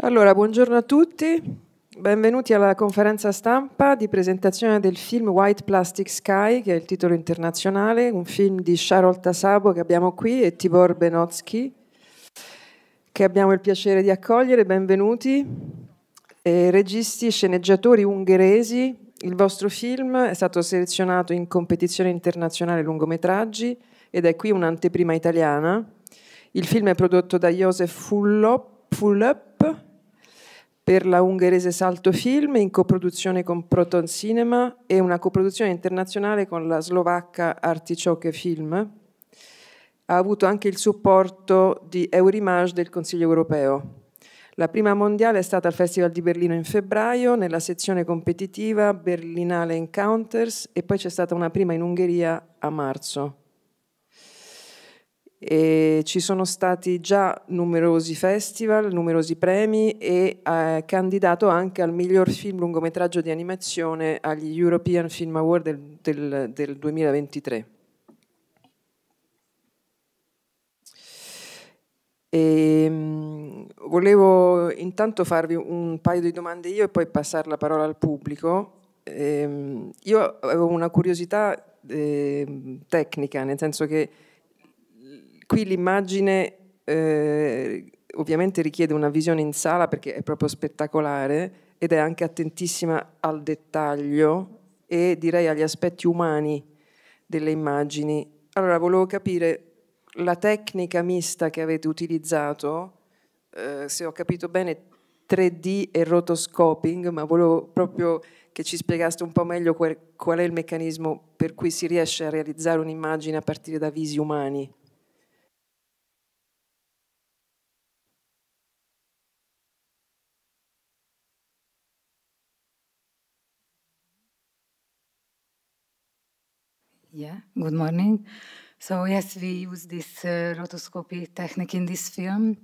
Allora, buongiorno a tutti, benvenuti alla conferenza stampa di presentazione del film White Plastic Sky, che è il titolo internazionale, un film di Charol Tasabo che abbiamo qui e Tibor Benotsky, che abbiamo il piacere di accogliere, benvenuti. E registi, sceneggiatori ungheresi, il vostro film è stato selezionato in competizione internazionale lungometraggi ed è qui un'anteprima italiana. Il film è prodotto da Josef Fullup, Fullup per la ungherese Salto Film in coproduzione con Proton Cinema e una coproduzione internazionale con la slovacca Artichoke Film. Ha avuto anche il supporto di Eurimage del Consiglio europeo. La prima mondiale è stata al Festival di Berlino in febbraio, nella sezione competitiva Berlinale Encounters e poi c'è stata una prima in Ungheria a marzo. E ci sono stati già numerosi festival, numerosi premi e ha eh, candidato anche al miglior film lungometraggio di animazione agli European Film Award del, del, del 2023. E, ehm, volevo intanto farvi un paio di domande io e poi passare la parola al pubblico. E, ehm, io avevo una curiosità eh, tecnica, nel senso che Qui l'immagine eh, ovviamente richiede una visione in sala perché è proprio spettacolare ed è anche attentissima al dettaglio e direi agli aspetti umani delle immagini. Allora, volevo capire la tecnica mista che avete utilizzato, eh, se ho capito bene, 3D e rotoscoping, ma volevo proprio che ci spiegaste un po' meglio qual, qual è il meccanismo per cui si riesce a realizzare un'immagine a partire da visi umani. Yeah, good morning. So yes, we use this uh, rotoscopy technique in this film.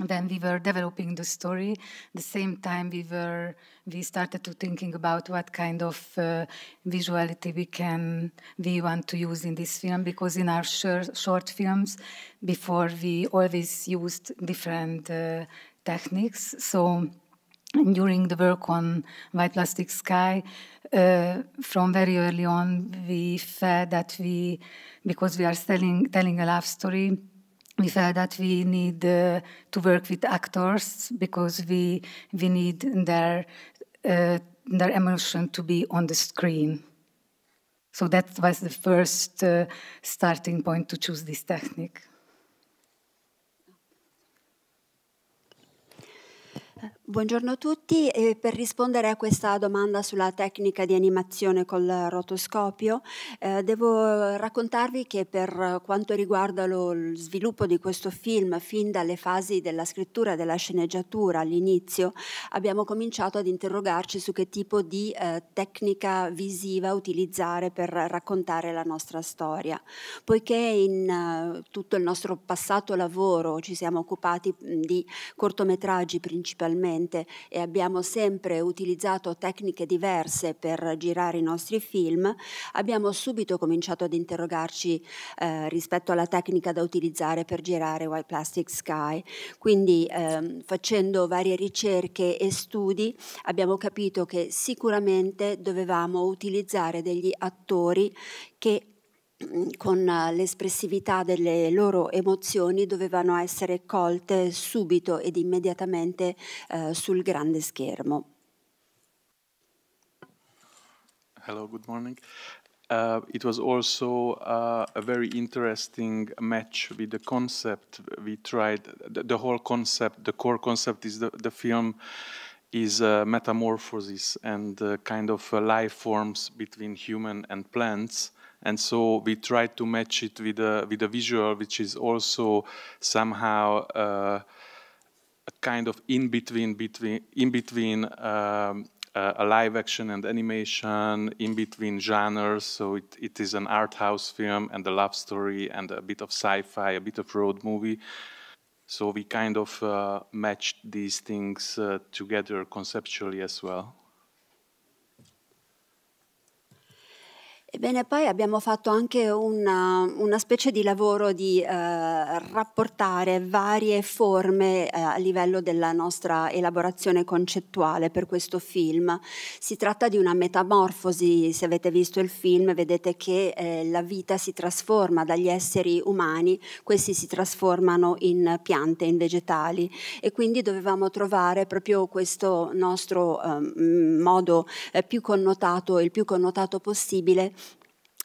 Then we were developing the story. The same time we were we started to thinking about what kind of uh, visuality we can we want to use in this film because in our short, short films before we always used different uh, techniques. So during the work on White Plastic Sky, uh, from very early on, we felt that we, because we are telling, telling a love story, we felt that we need uh, to work with actors because we, we need their, uh, their emotion to be on the screen. So that was the first uh, starting point to choose this technique. Uh, Buongiorno a tutti, e per rispondere a questa domanda sulla tecnica di animazione col rotoscopio eh, devo raccontarvi che per quanto riguarda lo, sviluppo di questo film fin dalle fasi della scrittura e della sceneggiatura all'inizio abbiamo cominciato ad interrogarci su che tipo di eh, tecnica visiva utilizzare per raccontare la nostra storia. Poiché in eh, tutto il nostro passato lavoro ci siamo occupati mh, di cortometraggi principalmente, differente e abbiamo sempre utilizzato tecniche diverse per girare i nostri film, abbiamo subito cominciato ad interrogarci eh, rispetto alla tecnica da utilizzare per girare White Plastic Sky. Quindi ehm, facendo varie ricerche e studi abbiamo capito che sicuramente dovevamo utilizzare degli attori che con eh, l'espressività delle loro emozioni dovevano essere colte subito ed immediatamente eh, sul grande schermo. Hello, good morning. Uh, it was also uh, a very interesting match with the concept we tried. The, the whole concept, the core concept is the, the film is a uh, metamorphosis and a uh, kind of uh, life forms between human and plants. and so we try to match it with a with a visual which is also somehow uh, a kind of in between between in between um, uh, a live action and animation in between genres. So it, it is an art house film and a love story and a bit of sci-fi, a bit of road movie. So we kind of uh, matched these things uh, together conceptually as well. Ebbene, poi abbiamo fatto anche una, una specie di lavoro di eh, rapportare varie forme eh, a livello della nostra elaborazione concettuale per questo film. Si tratta di una metamorfosi, se avete visto il film vedete che eh, la vita si trasforma dagli esseri umani, questi si trasformano in piante, in vegetali e quindi dovevamo trovare proprio questo nostro ehm, modo eh, più connotato, il più connotato possibile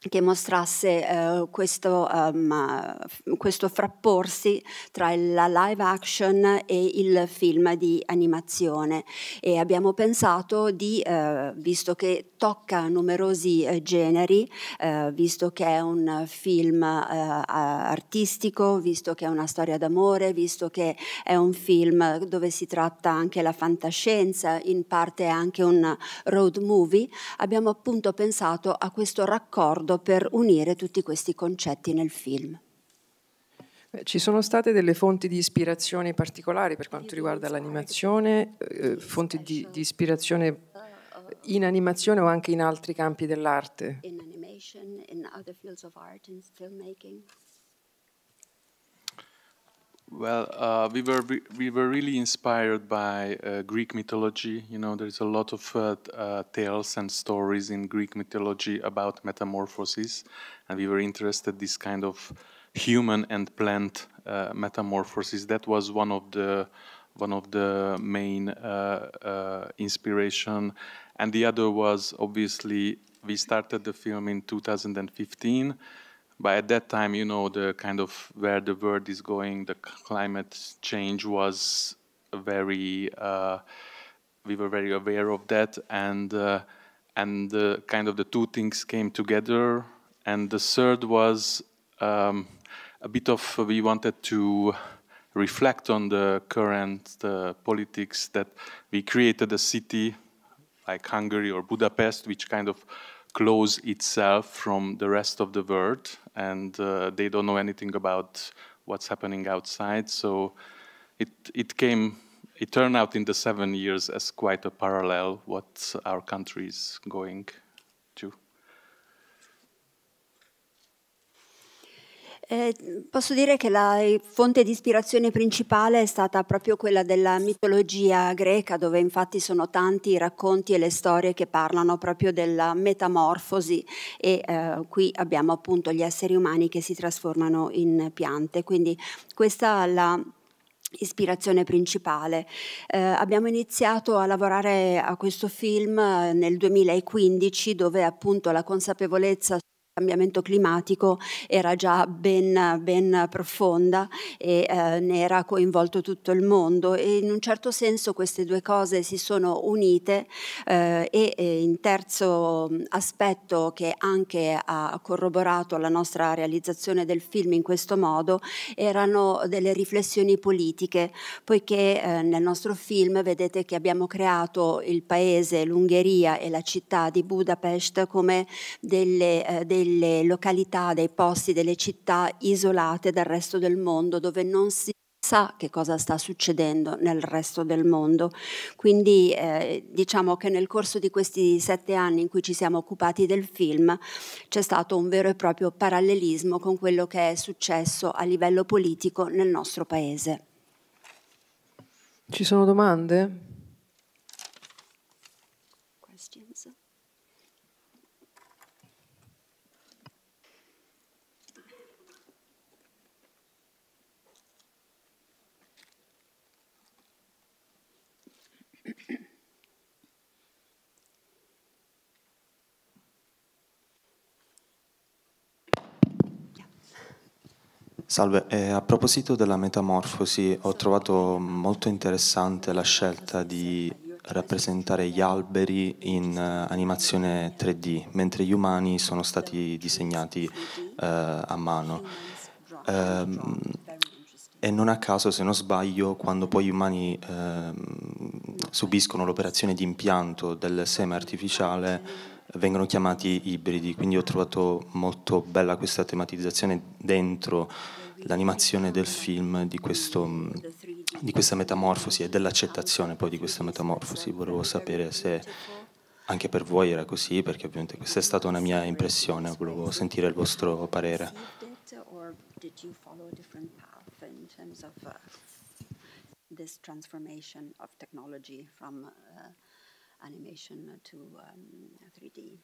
che mostrasse eh, questo, um, questo, frapporsi tra la live action e il film di animazione e abbiamo pensato di, eh, visto che tocca numerosi eh, generi, eh, visto che è un film eh, artistico, visto che è una storia d'amore, visto che è un film dove si tratta anche la fantascienza, in parte anche un road movie, abbiamo appunto pensato a questo raccordo modo per unire tutti questi concetti nel film. Ci sono state delle fonti di ispirazione particolari per quanto riguarda l'animazione, eh, eh, fonti di, di, ispirazione in animazione o anche in altri campi dell'arte? In animation, in other fields of art, in filmmaking. Well, uh, we were we were really inspired by uh, Greek mythology. You know, there is a lot of uh, uh, tales and stories in Greek mythology about metamorphoses, and we were interested this kind of human and plant uh, metamorphoses. That was one of the one of the main uh, inspiration, and the other was obviously we started the film in 2015 but at that time, you know, the kind of where the world is going, the climate change was very, uh, we were very aware of that. And, uh, and the, kind of the two things came together. And the third was um, a bit of, we wanted to reflect on the current uh, politics that we created a city like Hungary or Budapest, which kind of closed itself from the rest of the world and uh, they don't know anything about what's happening outside. So it, it came, it turned out in the seven years as quite a parallel what our country is going Eh, posso dire che la fonte di ispirazione principale è stata proprio quella della mitologia greca, dove infatti sono tanti i racconti e le storie che parlano proprio della metamorfosi e eh, qui abbiamo appunto gli esseri umani che si trasformano in piante. Quindi questa è la ispirazione principale. Eh, abbiamo iniziato a lavorare a questo film eh, nel 2015 dove appunto la consapevolezza cambiamento climatico era già ben, ben profonda e eh, ne era coinvolto tutto il mondo e in un certo senso queste due cose si sono unite eh, e, e in terzo mm, aspetto che anche ha corroborato la nostra realizzazione del film in questo modo erano delle riflessioni politiche poiché eh, nel nostro film vedete che abbiamo creato il paese, l'Ungheria e la città di Budapest come delle, eh, dei delle località, dei posti, delle città isolate dal resto del mondo dove non si sa che cosa sta succedendo nel resto del mondo. Quindi eh, diciamo che nel corso di questi sette anni in cui ci siamo occupati del film c'è stato un vero e proprio parallelismo con quello che è successo a livello politico nel nostro paese. Ci sono domande? Salve, eh, a proposito della metamorfosi ho trovato molto interessante la scelta di rappresentare gli alberi in uh, animazione 3D, mentre gli umani sono stati disegnati uh, a mano. Um, e non a caso, se non sbaglio, quando poi gli umani uh, subiscono l'operazione di impianto del seme artificiale, vengono chiamati ibridi, quindi ho trovato molto bella questa tematizzazione dentro l'animazione del film di, questo, di, questa metamorfosi e dell'accettazione poi di questa metamorfosi. Volevo sapere se anche per voi era così, perché ovviamente questa è stata una mia impressione, volevo sentire il vostro parere. Uh, this transformation of technology from uh, animation to um, 3D.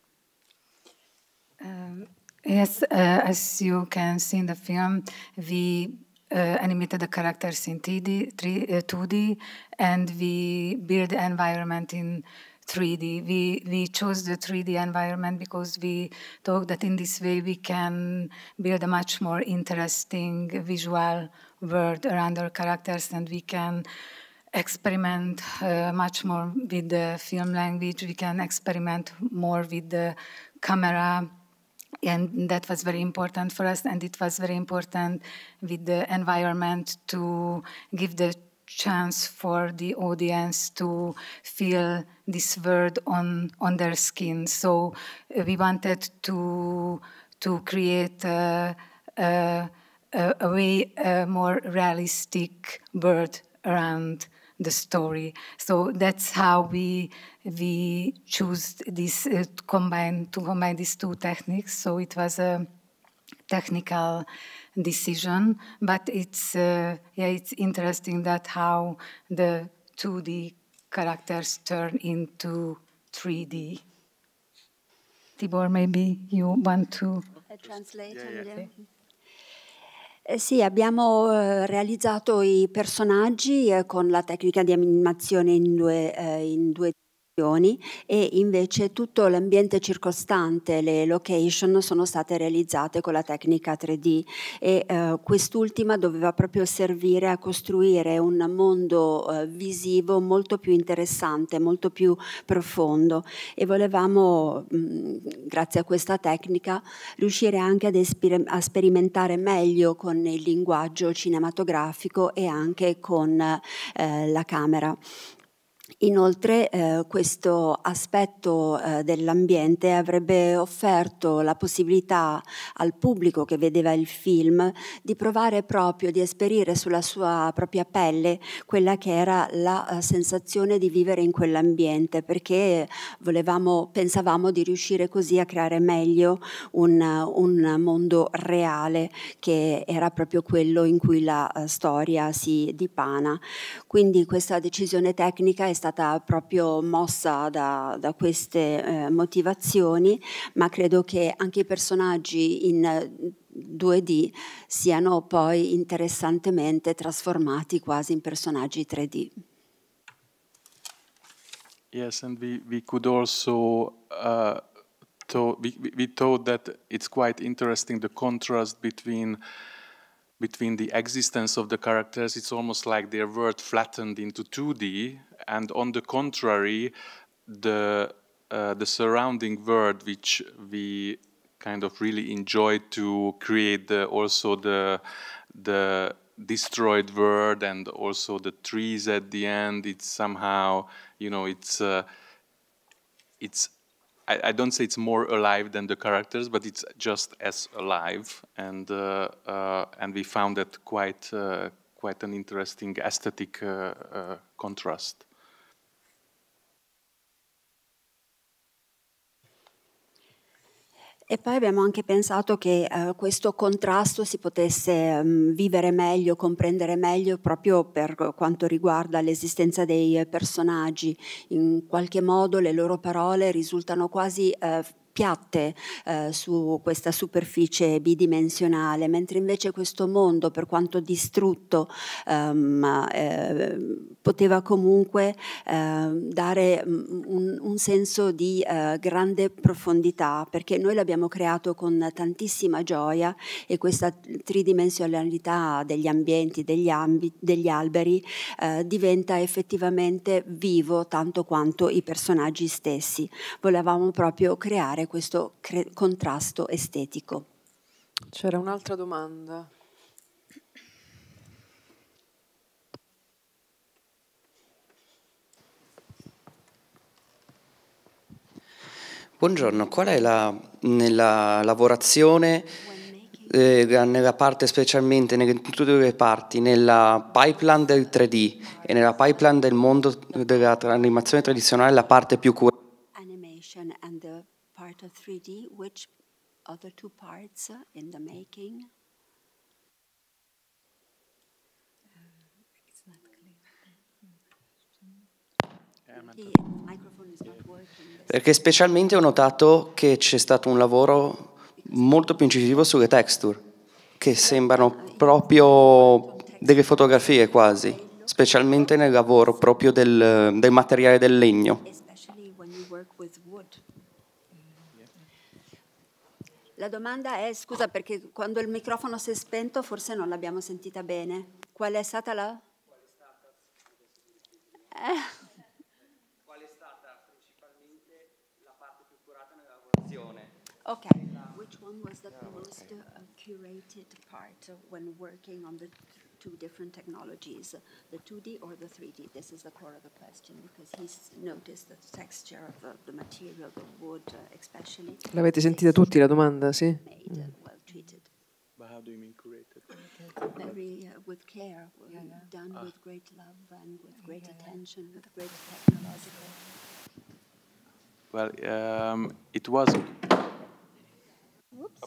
Um, yes, uh, as you can see in the film, we uh, animated the characters in 3D, 3, uh, 2D, and we built the environment in 3D. We we chose the 3D environment because we thought that in this way we can build a much more interesting visual world around our characters, and we can experiment uh, much more with the film language. We can experiment more with the camera. And that was very important for us. And it was very important with the environment to give the chance for the audience to feel this word on, on their skin. So uh, we wanted to, to create a, a, a way a more realistic word around the story. So that's how we we choose this uh, to combine to combine these two techniques. So it was a technical decision, but it's uh, yeah it's interesting that how the 2D characters turn into 3D. Tibor, maybe you want to translate yeah, yeah. Eh sì, abbiamo eh, realizzato i personaggi eh, con la tecnica di animazione in, due, eh, in 2D e invece tutto l'ambiente circostante, le location, sono state realizzate con la tecnica 3D e eh, quest'ultima doveva proprio servire a costruire un mondo eh, visivo molto più interessante, molto più profondo e volevamo, mh, mm, grazie a questa tecnica, riuscire anche ad a sperimentare meglio con il linguaggio cinematografico e anche con eh, la camera. Inoltre eh, questo aspetto eh, dell'ambiente avrebbe offerto la possibilità al pubblico che vedeva il film di provare proprio, di esperire sulla sua propria pelle quella che era la eh, sensazione di vivere in quell'ambiente, perché volevamo, pensavamo di riuscire così a creare meglio un, un mondo reale che era proprio quello in cui la uh, storia si dipana. Quindi questa decisione tecnica è è stata proprio mossa da, da queste eh, motivazioni, ma credo che anche i personaggi in 2D eh, siano poi interessantemente trasformati quasi in personaggi 3D. Yes, and we, we could also uh, we, we thought that it's quite interesting the contrast between between the existence of the characters, it's almost like their world flattened into 2D, and on the contrary, the uh, the surrounding world, which we kind of really enjoy to create the, also the the destroyed world and also the trees at the end. It's somehow you know it's uh, it's I, I, don't say it's more alive than the characters, but it's just as alive, and uh, uh, and we found that quite uh, quite an interesting aesthetic uh, uh, contrast. E poi abbiamo anche pensato che eh, questo contrasto si potesse mh, mm, vivere meglio, comprendere meglio proprio per quanto riguarda l'esistenza dei personaggi. In qualche modo le loro parole risultano quasi eh, piatte eh, su questa superficie bidimensionale, mentre invece questo mondo, per quanto distrutto, ehm, eh, poteva comunque eh, dare mm, un, un, senso di eh, grande profondità, perché noi l'abbiamo creato con tantissima gioia e questa tridimensionalità degli ambienti, degli, ambi, degli alberi, eh, diventa effettivamente vivo tanto quanto i personaggi stessi. Volevamo proprio creare fare questo contrasto estetico. C'era un'altra domanda. Buongiorno, qual è la, nella lavorazione, eh, nella parte specialmente, in tutte le parti, nella pipeline del 3D e nella pipeline del mondo dell'animazione tradizionale, la parte più curata? the 3D, which are the two parts in the making? Uh, it's not eh, Perché specialmente ho notato che c'è stato un lavoro molto più incisivo sulle texture, che sembrano proprio delle fotografie quasi, specialmente nel lavoro proprio del, del materiale del legno. La domanda è, scusa perché quando il microfono si è spento forse non l'abbiamo sentita bene. Qual è stata la... Qual è stata, eh. Qual è stata principalmente la parte più curata nella lavorazione? Eh. Ok. Which one was the most curated part when working on the two different technologies, the 2D or the 3D? This is the core of the question because he's noticed the texture of the, the material, the wood uh, especially. L'avete sentita tutti la domanda, sì? Made, mm. well treated. But how do you mean curated? Very uh, with care, uh, yeah, yeah. done ah. with great love and with great yeah, attention, with great technological. Well, um, it was. Whoops.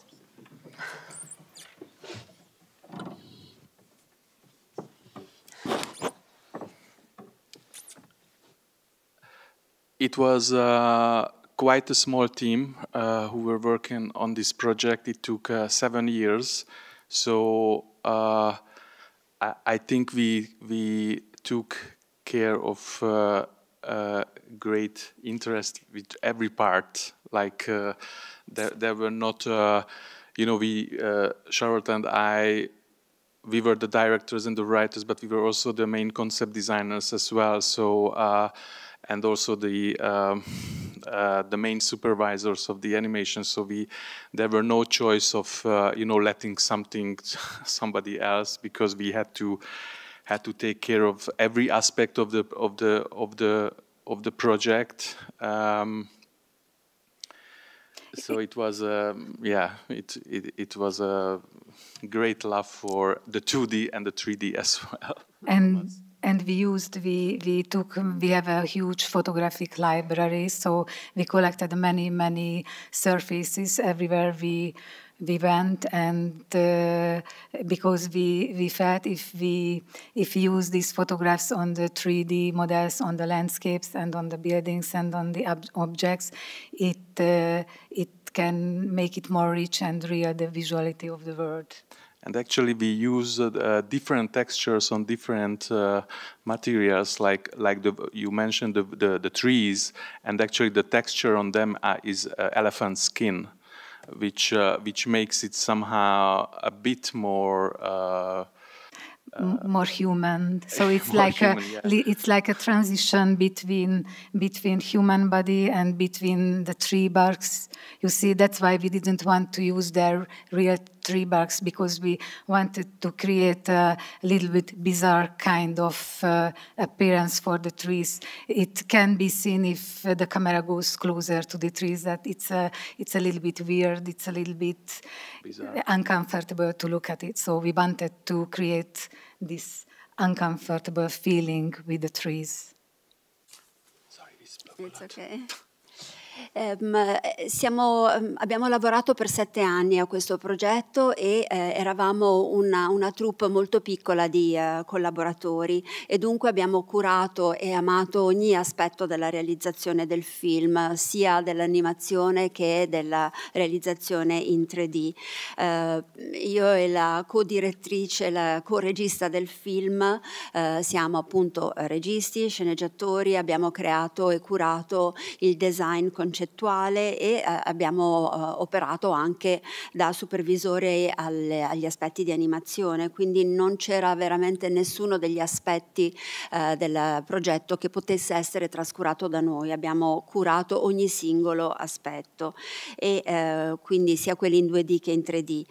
it was uh, quite a small team uh, who were working on this project. It took uh, seven years, so uh, I, I, think we we took care of uh, uh, great interest with every part. Like there, there were not, you know, we Charlotte and I we were the directors and the writers, but we were also the main concept designers as well. So uh, and also the um, uh, the main supervisors of the animation. So we there were no choice of uh, you know letting something somebody else because we had to had to take care of every aspect of the of the of the of the project. Um, so it was um, yeah it, it it was a great love for the 2D and the 3D as well. And and we used we we took we have a huge photographic library so we collected many many surfaces everywhere we we went and uh, because we we felt if we if we use these photographs on the 3D models on the landscapes and on the buildings and on the ob objects it uh, it can make it more rich and real the visuality of the world and actually we use uh, uh, different textures on different uh, materials, like, like the, you mentioned the, the, the, trees, and actually the texture on them are, uh, is uh, elephant skin, which, which makes it somehow a bit more uh, more human. So it's like human, a yeah. it's like a transition between between human body and between the tree barks. You see, that's why we didn't want to use their real Three barks because we wanted to create a little bit bizarre kind of uh, appearance for the trees. It can be seen if the camera goes closer to the trees that it's a, it's a little bit weird, it's a little bit bizarre. uncomfortable to look at it. So we wanted to create this uncomfortable feeling with the trees. Sorry, it's okay. Ehm, eh, siamo, ehm, abbiamo lavorato per sette anni a questo progetto e eh, eravamo una, una, troupe molto piccola di eh, collaboratori e dunque abbiamo curato e amato ogni aspetto della realizzazione del film, sia dell'animazione che della realizzazione in 3D. Eh, io e la co-direttrice, la co-regista del film eh, siamo appunto registi, sceneggiatori, abbiamo creato e curato il design con concettuale e eh, abbiamo eh, operato anche da supervisore alle, agli aspetti di animazione, quindi non c'era veramente nessuno degli aspetti eh, del progetto che potesse essere trascurato da noi, abbiamo curato ogni singolo aspetto e quindi sia quelli in 2D che in 3D.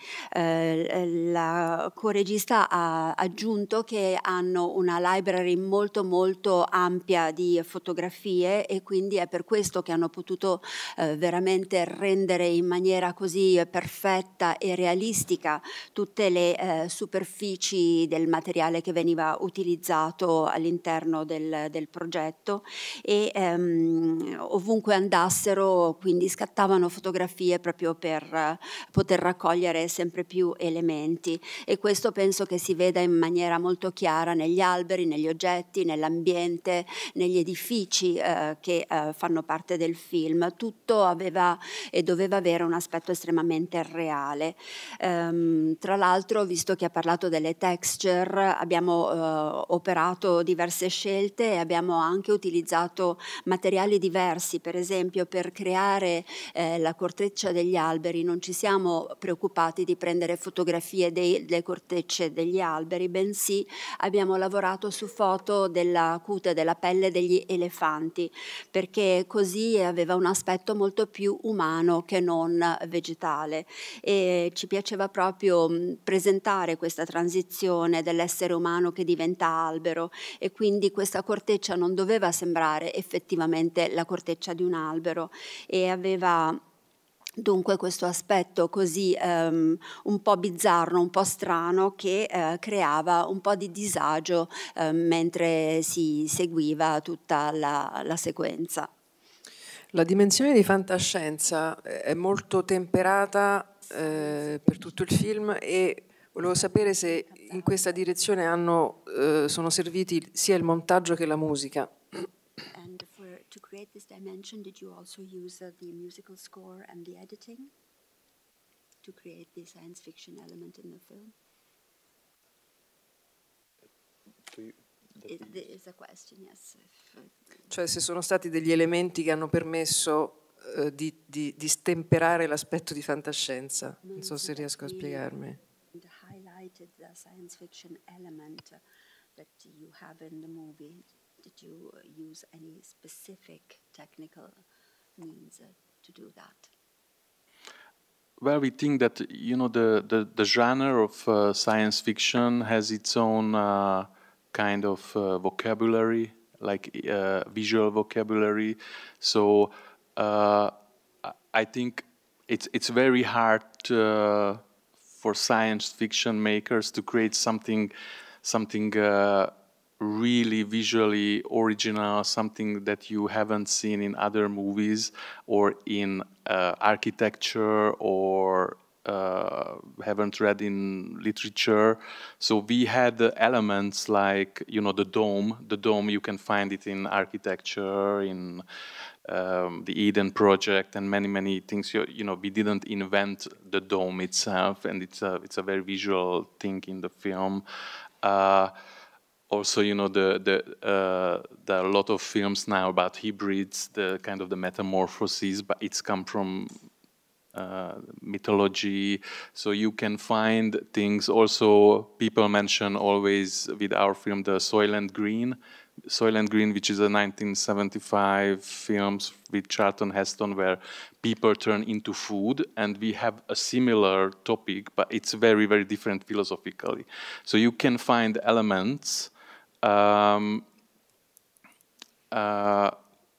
la coregista ha aggiunto che hanno una library molto molto ampia di fotografie e quindi è per questo che hanno potuto potuto eh, veramente rendere in maniera così eh, perfetta e realistica tutte le eh, superfici del materiale che veniva utilizzato all'interno del, del, progetto e ehm, ovunque andassero quindi scattavano fotografie proprio per eh, poter raccogliere sempre più elementi e questo penso che si veda in maniera molto chiara negli alberi, negli oggetti, nell'ambiente, negli edifici eh, che eh, fanno parte del film film, tutto aveva e doveva avere un aspetto estremamente reale. Um, tra l'altro, visto che ha parlato delle texture, abbiamo uh, operato diverse scelte e abbiamo anche utilizzato materiali diversi, per esempio per creare eh, la corteccia degli alberi non ci siamo preoccupati di prendere fotografie dei, delle cortecce degli alberi, bensì abbiamo lavorato su foto della cute della pelle degli elefanti, perché così aveva un aspetto molto più umano che non vegetale e ci piaceva proprio mm, presentare questa transizione dell'essere umano che diventa albero e quindi questa corteccia non doveva sembrare effettivamente la corteccia di un albero e aveva Dunque questo aspetto così um, un po' bizzarro, un po' strano, che uh, creava un po' di disagio uh, mentre si seguiva tutta la, la sequenza. La dimensione di fantascienza eh, è molto temperata eh, per tutto il film e volevo sapere se in questa direzione hanno, eh, sono serviti sia il montaggio che la musica. And for, to create this dimension, did you also uh, musical score and the editing to create the science fiction element in the film? Do you, Question, yes. Cioè se sono stati degli elementi che hanno permesso uh, di, di, di, stemperare l'aspetto di fantascienza, non so se riesco a spiegarmi. Highlighted the science fiction element that you have in the movie. Did you uh, use any specific technical means uh, to do that? well, we think that you know the the, the genre of uh, science fiction has its own uh, kind of uh, vocabulary, like uh, visual vocabulary. So uh, I think it's it's very hard uh, for science fiction makers to create something something uh, really visually original, something that you haven't seen in other movies or in uh, architecture or uh, haven't read in literature. So we had elements like you know the dome. The dome you can find it in architecture, in um, the Eden project, and many many things. You, you, know we didn't invent the dome itself, and it's a it's a very visual thing in the film uh, also you know the the uh, there are a lot of films now about hybrids the kind of the metamorphoses but it's come from uh, mythology. So you can find things. Also, people mention always with our film the Soil and Green, Soil and Green, which is a 1975 film with Charlton Heston, where people turn into food, and we have a similar topic, but it's very, very different philosophically. So you can find elements. Um, uh,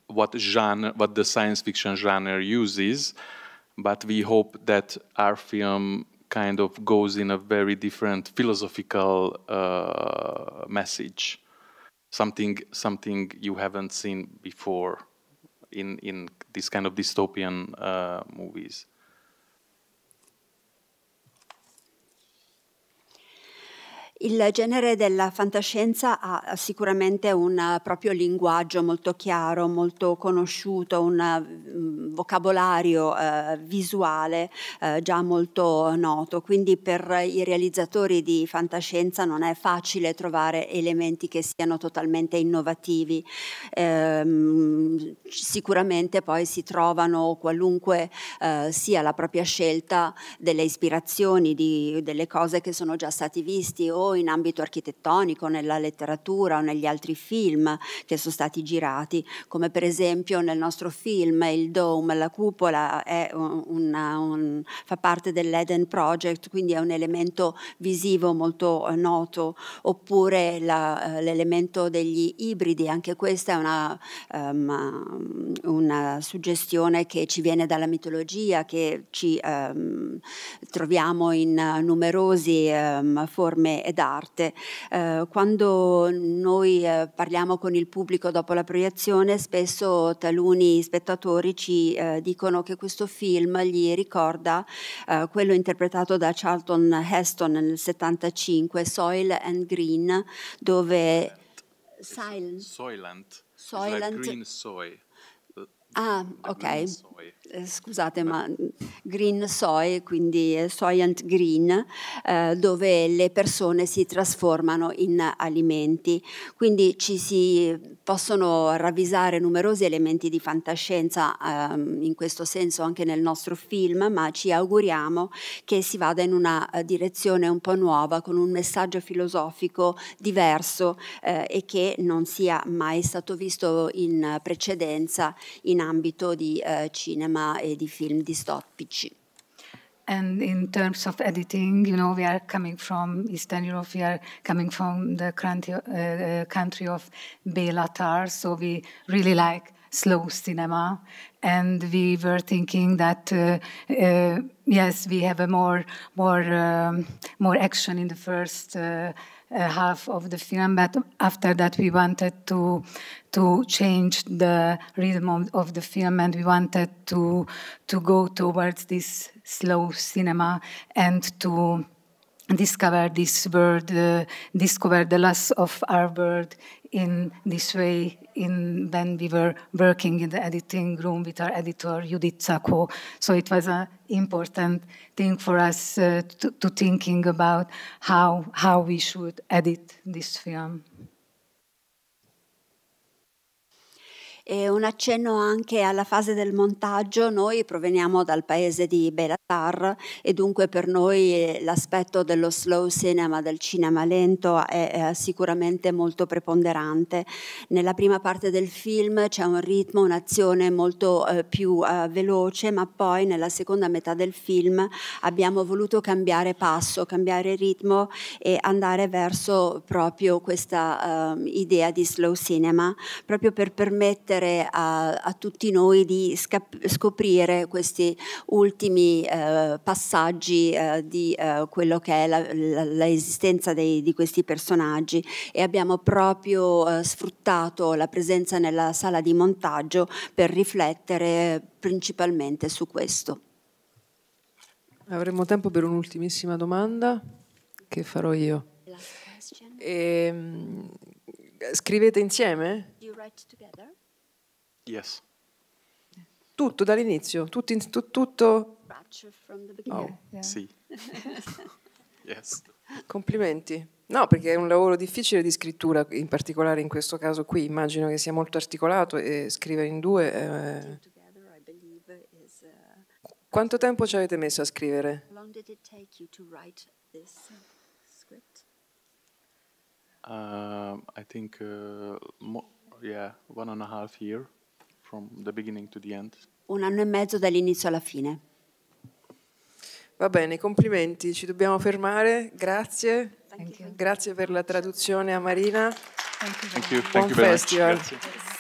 what genre, what the science fiction genre uses, but we hope that our film kind of goes in a very different philosophical uh, message, something something you haven't seen before in in this kind of dystopian uh, movies. Il genere della fantascienza ha sicuramente un eh, proprio linguaggio molto chiaro, molto conosciuto, un mm, vocabolario eh, visuale eh, già molto noto, quindi per i realizzatori di fantascienza non è facile trovare elementi che siano totalmente innovativi. Eh, sicuramente poi si trovano qualunque eh, sia la propria scelta delle ispirazioni, di, delle cose che sono già stati visti o in ambito architettonico, nella letteratura o negli altri film che sono stati girati, come per esempio nel nostro film Il Dome, la cupola, una, un, fa parte dell'Eden Project, quindi è un elemento visivo molto eh, noto, oppure eh, l'elemento degli ibridi, anche questa è una, um, una, suggestione che ci viene dalla mitologia, che ci um, troviamo in eh, numerose um, forme d'arte. Eh, quando noi eh, parliamo con il pubblico dopo la proiezione, spesso taluni spettatori ci eh, dicono che questo film gli ricorda eh, quello interpretato da Charlton Heston nel 75, Soil and Green, dove... Silent. Soylent. Soylent. green soy. Ah, ok. Eh, scusate, ma eh. green soy, quindi eh, soyant green, eh, dove le persone si trasformano in alimenti. Quindi ci si possono ravvisare numerosi elementi di fantascienza, eh, in questo senso anche nel nostro film, ma ci auguriamo che si vada in una direzione un po' nuova, con un messaggio filosofico diverso eh, e che non sia mai stato visto in precedenza in altri ambito di eh, cinema e di film distopici. And in terms of editing, you know, we are coming from Eastern Europe, we are coming from the country, uh, uh country of Belatar, so we really like slow cinema. And we were thinking that, uh, uh, yes, we have a more, more, um, more action in the first. Uh, uh, half of the film. But after that, we wanted to to change the rhythm of, of the film, and we wanted to to go towards this slow cinema and to discover this world, uh, discover the loss of our world in this way in when we were working in the editing room with our editor Judith Sako. So it was an important thing for us uh, to, to, thinking about how how we should edit this film. E un accenno anche alla fase del montaggio, noi proveniamo dal paese di Belatar e dunque per noi eh, l'aspetto dello slow cinema, del cinema lento è, è sicuramente molto preponderante. Nella prima parte del film c'è un ritmo, un'azione molto eh, più eh, veloce, ma poi nella seconda metà del film abbiamo voluto cambiare passo, cambiare ritmo e andare verso proprio questa eh, idea di slow cinema, proprio per permettere chiedere a, a tutti noi di scoprire questi ultimi eh, passaggi eh, di eh, quello che è l'esistenza di questi personaggi e abbiamo proprio eh, sfruttato la presenza nella sala di montaggio per riflettere principalmente su questo. Avremo tempo per un'ultimissima domanda che farò io. E, ehm, scrivete insieme? You write together? Yes. Tutto dall'inizio, tutto, in, tu, tutto... Oh, yeah. sì. yes. Complimenti. No, perché è un lavoro difficile di scrittura, in particolare in questo caso qui, immagino che sia molto articolato e scrivere in due... Eh... Uh, quanto tempo ci avete messo a scrivere? Uh, I think uh, mo- yeah, one and a half year. Un anno e mezzo dall'inizio alla fine. Va bene, complimenti, ci dobbiamo fermare. Grazie. Grazie per la traduzione a Marina. Thank you. Thank you. Buon Thank you festival.